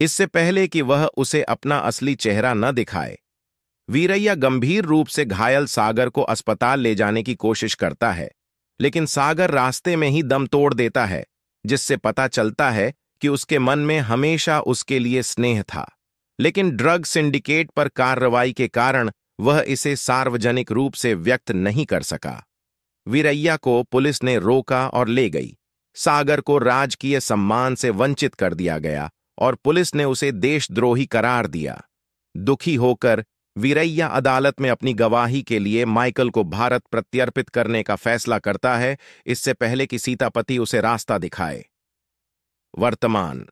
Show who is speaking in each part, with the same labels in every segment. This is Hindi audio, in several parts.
Speaker 1: इससे पहले कि वह उसे अपना असली चेहरा न दिखाए वीरैया गंभीर रूप से घायल सागर को अस्पताल ले जाने की कोशिश करता है लेकिन सागर रास्ते में ही दम तोड़ देता है जिससे पता चलता है कि उसके मन में हमेशा उसके लिए स्नेह था लेकिन ड्रग सिंडिकेट पर कार्रवाई के कारण वह इसे सार्वजनिक रूप से व्यक्त नहीं कर सका वीरैया को पुलिस ने रोका और ले गई सागर को राजकीय सम्मान से वंचित कर दिया गया और पुलिस ने उसे देशद्रोही करार दिया दुखी होकर वीरैया अदालत में अपनी गवाही के लिए माइकल को भारत प्रत्यर्पित करने का फैसला करता है इससे पहले कि सीतापति उसे रास्ता दिखाए वर्तमान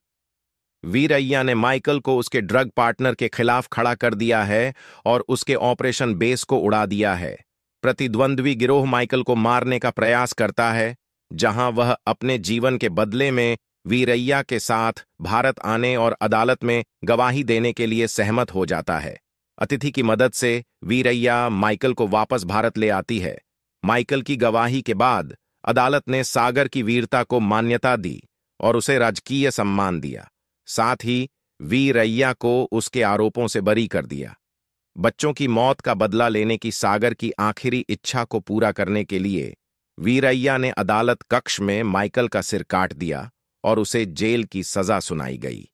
Speaker 1: वीरैया ने माइकल को उसके ड्रग पार्टनर के खिलाफ खड़ा कर दिया है और उसके ऑपरेशन बेस को उड़ा दिया है प्रतिद्वंद्वी गिरोह माइकल को मारने का प्रयास करता है जहां वह अपने जीवन के बदले में वीरैया के साथ भारत आने और अदालत में गवाही देने के लिए सहमत हो जाता है अतिथि की मदद से वीरैया माइकल को वापस भारत ले आती है माइकल की गवाही के बाद अदालत ने सागर की वीरता को मान्यता दी और उसे राजकीय सम्मान दिया साथ ही वीरैया को उसके आरोपों से बरी कर दिया बच्चों की मौत का बदला लेने की सागर की आखिरी इच्छा को पूरा करने के लिए वीरैया ने अदालत कक्ष में माइकल का सिर काट दिया और उसे जेल की सजा सुनाई गई